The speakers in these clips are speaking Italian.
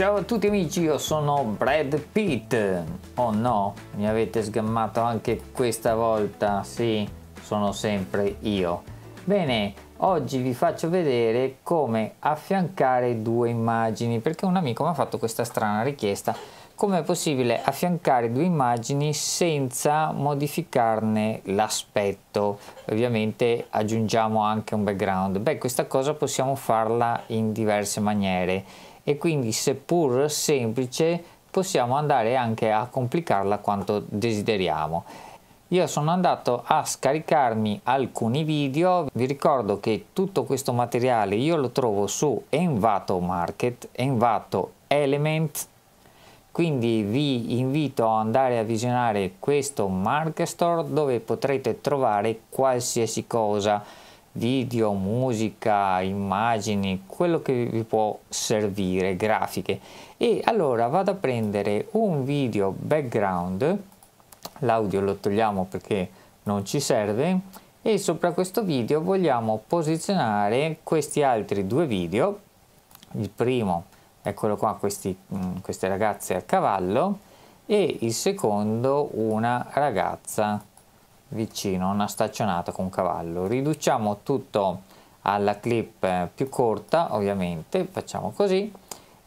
Ciao a tutti amici, io sono Brad Pitt. Oh no, mi avete sgammato anche questa volta. Sì, sono sempre io. Bene, oggi vi faccio vedere come affiancare due immagini, perché un amico mi ha fatto questa strana richiesta. Come è possibile affiancare due immagini senza modificarne l'aspetto? Ovviamente aggiungiamo anche un background. Beh, questa cosa possiamo farla in diverse maniere e quindi seppur semplice possiamo andare anche a complicarla quanto desideriamo. Io sono andato a scaricarmi alcuni video, vi ricordo che tutto questo materiale io lo trovo su Envato Market, Envato Element, quindi vi invito ad andare a visionare questo Market Store dove potrete trovare qualsiasi cosa video, musica, immagini, quello che vi può servire, grafiche. E allora vado a prendere un video background, l'audio lo togliamo perché non ci serve, e sopra questo video vogliamo posizionare questi altri due video, il primo, eccolo qua, questi, mm, queste ragazze a cavallo, e il secondo una ragazza vicino una staccionata con cavallo. Riduciamo tutto alla clip eh, più corta, ovviamente, facciamo così.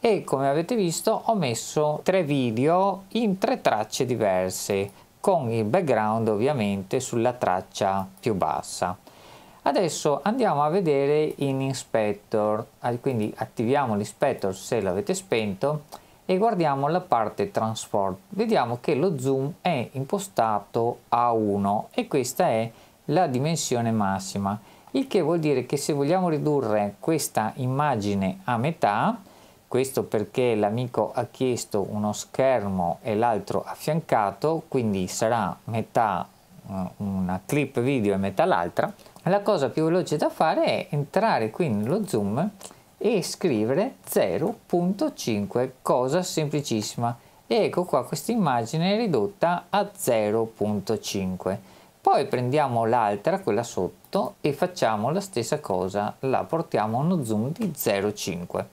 E come avete visto ho messo tre video in tre tracce diverse, con il background ovviamente sulla traccia più bassa. Adesso andiamo a vedere in Inspector, ah, quindi attiviamo l'Inspector se l'avete spento e guardiamo la parte transport vediamo che lo zoom è impostato a 1 e questa è la dimensione massima il che vuol dire che se vogliamo ridurre questa immagine a metà questo perché l'amico ha chiesto uno schermo e l'altro affiancato quindi sarà metà eh, una clip video e metà l'altra la cosa più veloce da fare è entrare qui nello zoom e scrivere 0.5 cosa semplicissima ecco qua questa immagine ridotta a 0.5 poi prendiamo l'altra quella sotto e facciamo la stessa cosa la portiamo a uno zoom di 0.5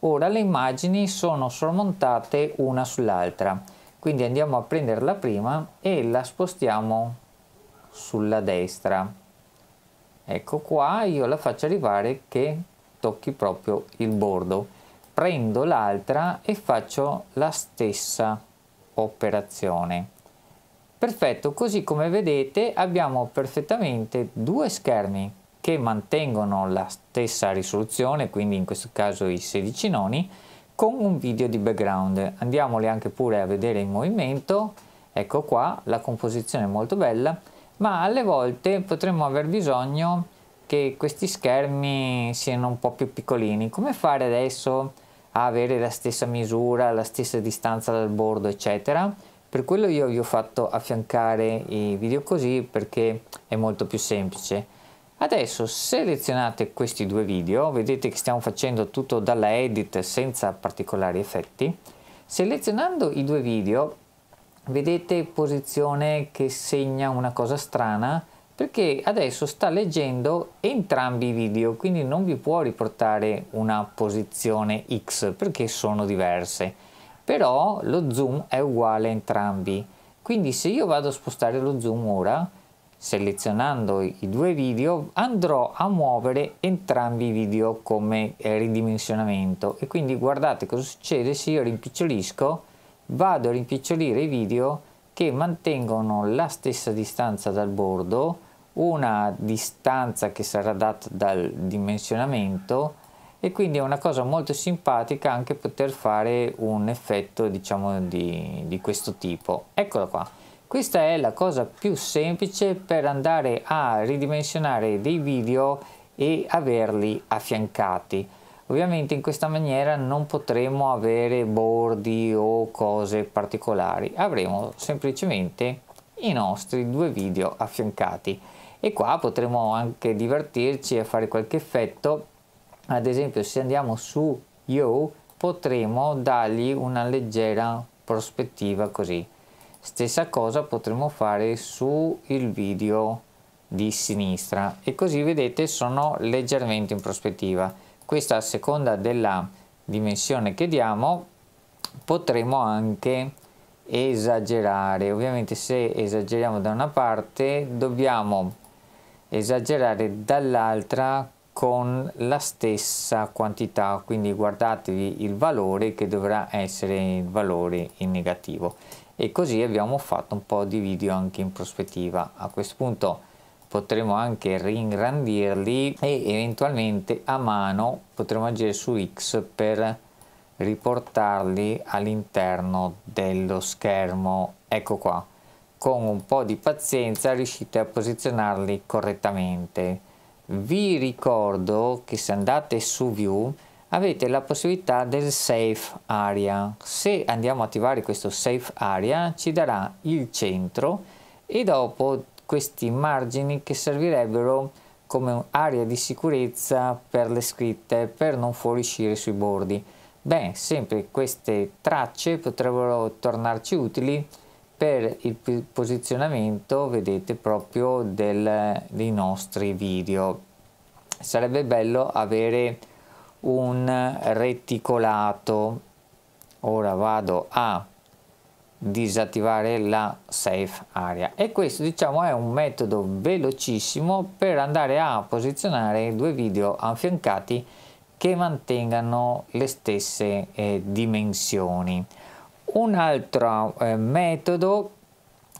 ora le immagini sono sormontate una sull'altra quindi andiamo a prendere la prima e la spostiamo sulla destra ecco qua io la faccio arrivare che tocchi proprio il bordo prendo l'altra e faccio la stessa operazione perfetto così come vedete abbiamo perfettamente due schermi che mantengono la stessa risoluzione quindi in questo caso i 16 noni con un video di background andiamoli anche pure a vedere in movimento ecco qua la composizione è molto bella ma alle volte potremmo aver bisogno che questi schermi siano un po' più piccolini. Come fare adesso a avere la stessa misura, la stessa distanza dal bordo, eccetera? Per quello io vi ho fatto affiancare i video così perché è molto più semplice. Adesso selezionate questi due video, vedete che stiamo facendo tutto dalla edit senza particolari effetti. Selezionando i due video vedete posizione che segna una cosa strana perché certo, adesso sta leggendo entrambi i video quindi non vi può riportare una posizione X perché sono diverse però lo zoom è uguale a entrambi quindi se io vado a spostare lo zoom ora selezionando i due video andrò a muovere entrambi i video come eh, ridimensionamento e quindi guardate cosa succede se io rimpicciolisco vado a rimpicciolire i video che mantengono la stessa distanza dal bordo una distanza che sarà data dal dimensionamento e quindi è una cosa molto simpatica anche poter fare un effetto diciamo di, di questo tipo eccolo qua questa è la cosa più semplice per andare a ridimensionare dei video e averli affiancati ovviamente in questa maniera non potremo avere bordi o cose particolari avremo semplicemente i nostri due video affiancati e qua potremo anche divertirci a fare qualche effetto ad esempio se andiamo su Yo potremo dargli una leggera prospettiva così stessa cosa potremo fare su il video di sinistra e così vedete sono leggermente in prospettiva questa a seconda della dimensione che diamo potremo anche esagerare ovviamente se esageriamo da una parte dobbiamo esagerare dall'altra con la stessa quantità quindi guardatevi il valore che dovrà essere il valore in negativo e così abbiamo fatto un po' di video anche in prospettiva a questo punto potremo anche ringrandirli e eventualmente a mano potremo agire su X per riportarli all'interno dello schermo ecco qua con un po' di pazienza riuscite a posizionarli correttamente. Vi ricordo che se andate su View avete la possibilità del Safe Area. Se andiamo a attivare questo Safe Area ci darà il centro e dopo questi margini che servirebbero come area di sicurezza per le scritte per non fuoriuscire sui bordi. Beh, sempre queste tracce potrebbero tornarci utili per il posizionamento vedete proprio del, dei nostri video sarebbe bello avere un reticolato ora vado a disattivare la safe area e questo diciamo è un metodo velocissimo per andare a posizionare due video affiancati che mantengano le stesse eh, dimensioni un altro eh, metodo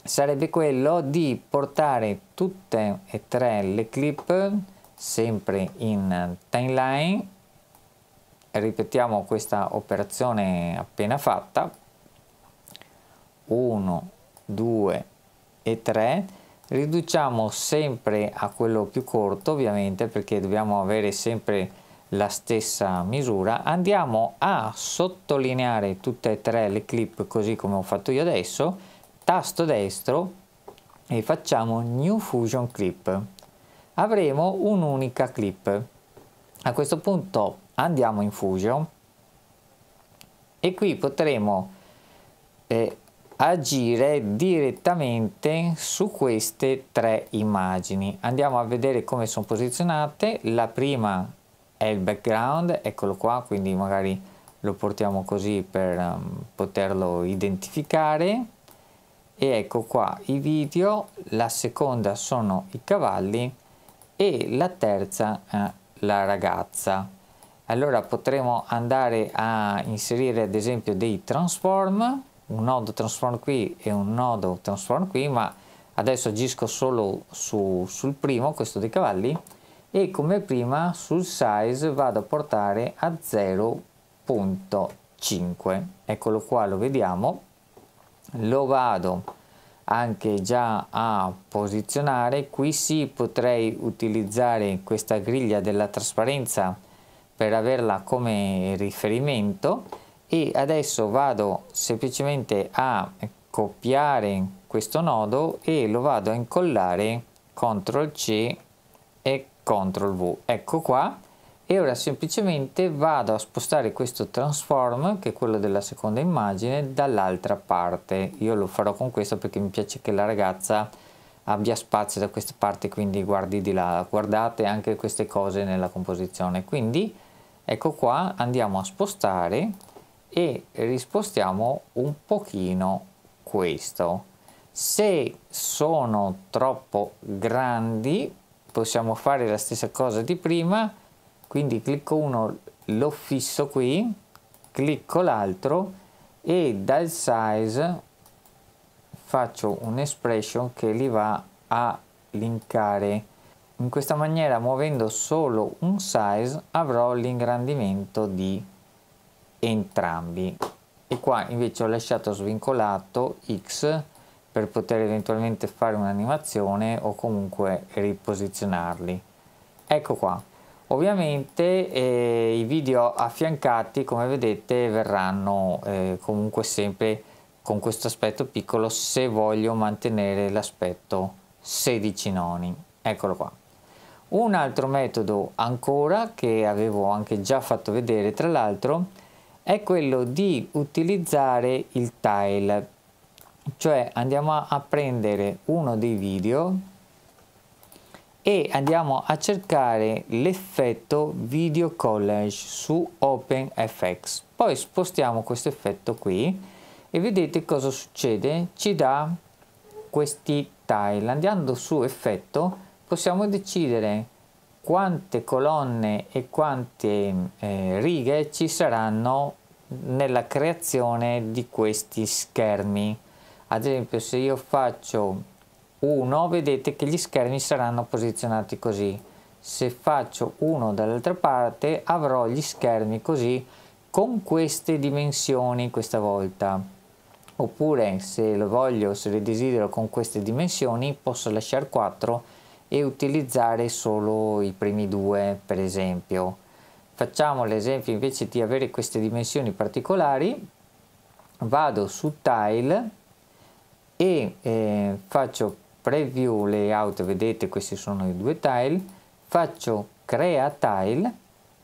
sarebbe quello di portare tutte e tre le clip sempre in timeline ripetiamo questa operazione appena fatta 1 2 e 3 riduciamo sempre a quello più corto ovviamente perché dobbiamo avere sempre la stessa misura andiamo a sottolineare tutte e tre le clip così come ho fatto io adesso tasto destro e facciamo new fusion clip avremo un'unica clip a questo punto andiamo in fusion e qui potremo eh, agire direttamente su queste tre immagini andiamo a vedere come sono posizionate la prima è il background, eccolo qua, quindi magari lo portiamo così per um, poterlo identificare e ecco qua i video, la seconda sono i cavalli e la terza eh, la ragazza. Allora potremo andare a inserire ad esempio dei transform, un nodo transform qui e un nodo transform qui, ma adesso agisco solo su, sul primo, questo dei cavalli, e come prima sul size vado a portare a 0.5 eccolo qua lo vediamo lo vado anche già a posizionare qui sì potrei utilizzare questa griglia della trasparenza per averla come riferimento e adesso vado semplicemente a copiare questo nodo e lo vado a incollare CTRL C CTRL V, ecco qua, e ora semplicemente vado a spostare questo transform, che è quello della seconda immagine, dall'altra parte. Io lo farò con questo perché mi piace che la ragazza abbia spazio da questa parte, quindi guardi di là, guardate anche queste cose nella composizione. Quindi ecco qua, andiamo a spostare e rispostiamo un pochino questo. Se sono troppo grandi possiamo fare la stessa cosa di prima quindi clicco uno lo fisso qui clicco l'altro e dal size faccio un expression che li va a linkare in questa maniera muovendo solo un size avrò l'ingrandimento di entrambi e qua invece ho lasciato svincolato x per poter eventualmente fare un'animazione o comunque riposizionarli. Ecco qua. Ovviamente eh, i video affiancati come vedete verranno eh, comunque sempre con questo aspetto piccolo se voglio mantenere l'aspetto 16 noni. Eccolo qua. Un altro metodo ancora che avevo anche già fatto vedere tra l'altro è quello di utilizzare il tile cioè andiamo a prendere uno dei video e andiamo a cercare l'effetto video collage su OpenFX poi spostiamo questo effetto qui e vedete cosa succede ci dà questi tile andando su effetto possiamo decidere quante colonne e quante eh, righe ci saranno nella creazione di questi schermi ad esempio se io faccio 1 vedete che gli schermi saranno posizionati così se faccio 1 dall'altra parte avrò gli schermi così con queste dimensioni questa volta oppure se lo voglio se le desidero con queste dimensioni posso lasciare 4 e utilizzare solo i primi due per esempio facciamo l'esempio invece di avere queste dimensioni particolari vado su tile e eh, faccio preview layout vedete questi sono i due tile faccio crea tile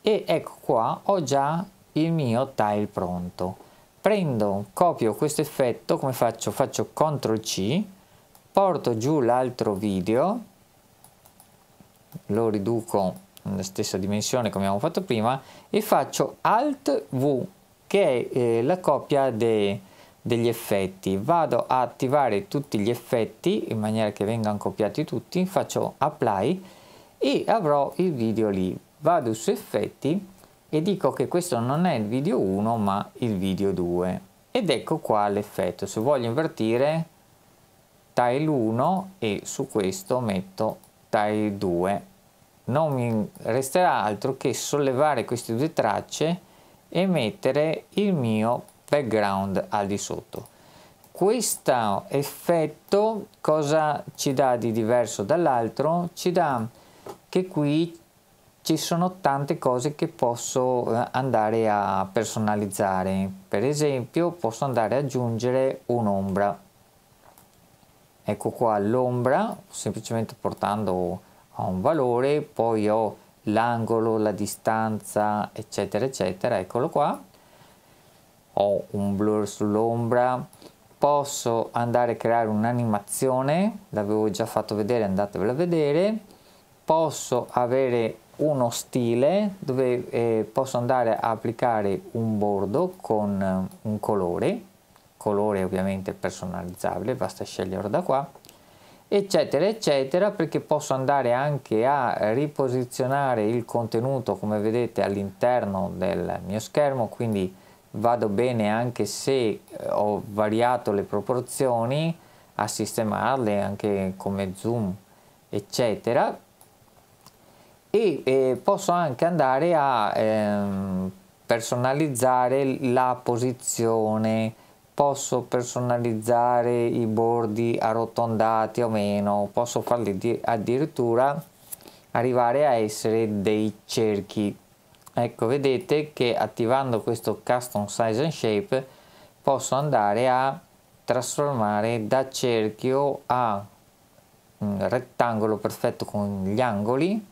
e ecco qua ho già il mio tile pronto prendo copio questo effetto come faccio faccio ctrl c porto giù l'altro video lo riduco nella stessa dimensione come abbiamo fatto prima e faccio alt v che è eh, la copia dei degli effetti vado a attivare tutti gli effetti in maniera che vengano copiati tutti faccio apply e avrò il video lì vado su effetti e dico che questo non è il video 1 ma il video 2 ed ecco qua l'effetto se voglio invertire tile 1 e su questo metto tile 2 non mi resterà altro che sollevare queste due tracce e mettere il mio background al di sotto. Questo effetto cosa ci dà di diverso dall'altro? Ci dà che qui ci sono tante cose che posso eh, andare a personalizzare. Per esempio posso andare ad aggiungere un'ombra. Ecco qua l'ombra, semplicemente portando a un valore, poi ho l'angolo, la distanza, eccetera, eccetera, eccolo qua ho un blur sull'ombra posso andare a creare un'animazione l'avevo già fatto vedere andatevela a vedere posso avere uno stile dove eh, posso andare a applicare un bordo con eh, un colore colore ovviamente personalizzabile basta scegliere da qua eccetera eccetera perché posso andare anche a riposizionare il contenuto come vedete all'interno del mio schermo quindi vado bene anche se eh, ho variato le proporzioni a sistemarle anche come zoom eccetera e eh, posso anche andare a ehm, personalizzare la posizione posso personalizzare i bordi arrotondati o meno posso farli addirittura arrivare a essere dei cerchi ecco vedete che attivando questo custom size and shape posso andare a trasformare da cerchio a rettangolo perfetto con gli angoli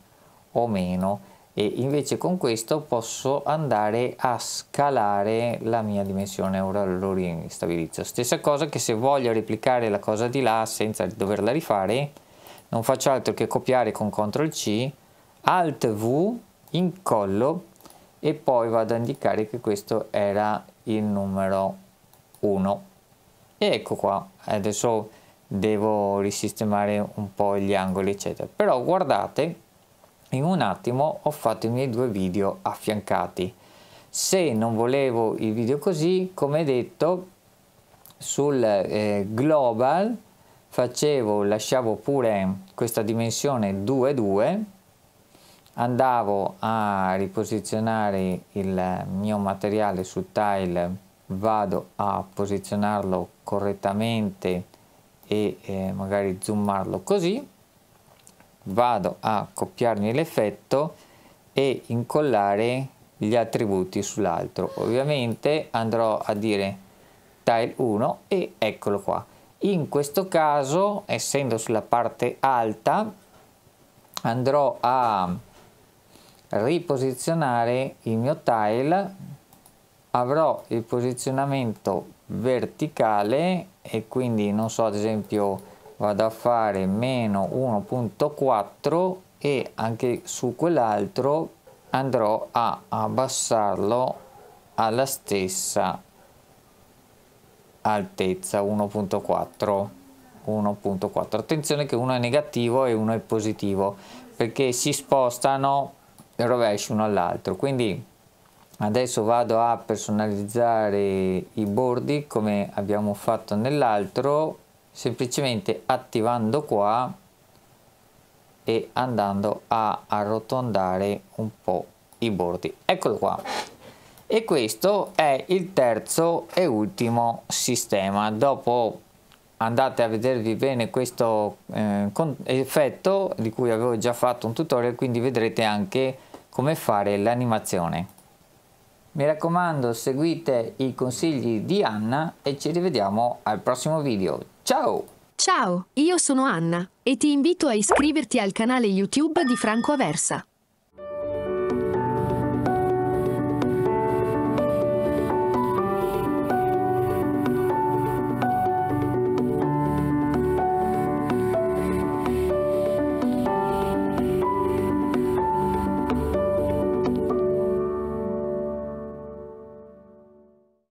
o meno e invece con questo posso andare a scalare la mia dimensione ora lo ristabilizzo stessa cosa che se voglio replicare la cosa di là senza doverla rifare non faccio altro che copiare con ctrl c alt v incollo e poi vado a indicare che questo era il numero 1 e ecco qua adesso devo risistemare un po' gli angoli eccetera però guardate in un attimo ho fatto i miei due video affiancati se non volevo il video così come detto sul eh, global facevo lasciavo pure questa dimensione 2 2 andavo a riposizionare il mio materiale sul tile vado a posizionarlo correttamente e eh, magari zoomarlo così vado a copiarmi l'effetto e incollare gli attributi sull'altro ovviamente andrò a dire tile 1 e eccolo qua in questo caso essendo sulla parte alta andrò a riposizionare il mio tile avrò il posizionamento verticale e quindi non so ad esempio vado a fare meno 1.4 e anche su quell'altro andrò a abbassarlo alla stessa altezza 1.4 1.4 attenzione che uno è negativo e uno è positivo perché si spostano rovesci uno all'altro quindi adesso vado a personalizzare i bordi come abbiamo fatto nell'altro semplicemente attivando qua e andando a arrotondare un po' i bordi eccolo qua e questo è il terzo e ultimo sistema dopo andate a vedervi bene questo eh, effetto di cui avevo già fatto un tutorial quindi vedrete anche come fare l'animazione. Mi raccomando seguite i consigli di Anna e ci rivediamo al prossimo video. Ciao! Ciao, io sono Anna e ti invito a iscriverti al canale YouTube di Franco Aversa.